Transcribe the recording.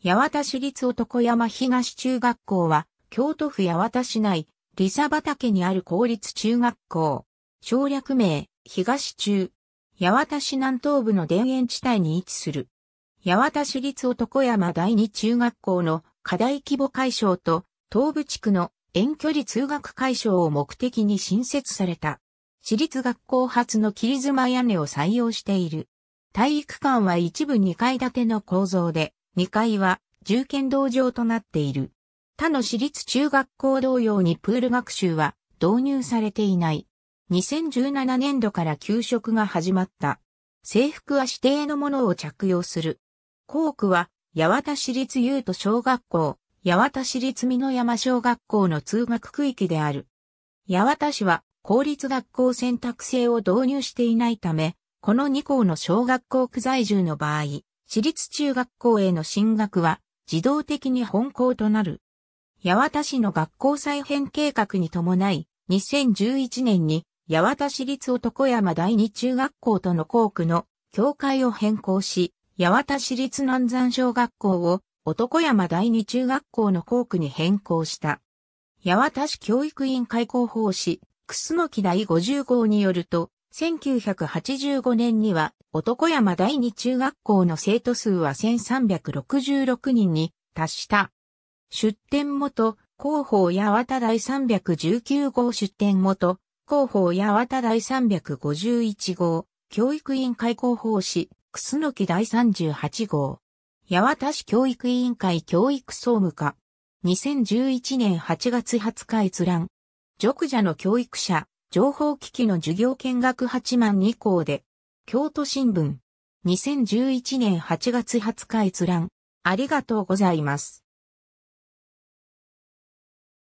八幡市立男山東中学校は、京都府八幡市内、リサ畑にある公立中学校。省略名、東中。八幡市南東部の田園地帯に位置する。八幡市立男山第二中学校の課題規模解消と、東部地区の遠距離通学解消を目的に新設された。私立学校発の切妻屋根を採用している。体育館は一部2階建ての構造で、2階は銃剣道場となっている。他の私立中学校同様にプール学習は導入されていない。2017年度から給食が始まった。制服は指定のものを着用する。校区は、八幡市立優斗小学校、八幡市立美濃山小学校の通学区域である。八幡市は、公立学校選択制を導入していないため、この2校の小学校区在住の場合、私立中学校への進学は自動的に本校となる。八幡市の学校再編計画に伴い、2011年に八幡市立男山第二中学校との校区の境界を変更し、八幡市立南山小学校を男山第二中学校の校区に変更した。八幡市教育委員会広報誌、楠木第50号によると、1985年には男山第二中学校の生徒数は1366人に達した。出店元、広報八幡第319号出店元、広報八幡第351号、教育委員会広報誌、楠木第38号。八幡市教育委員会教育総務課。2011年8月20日閲覧。熟者の教育者、情報機器の授業見学8万2校で、京都新聞、2011年8月20日閲覧、ありがとうございます。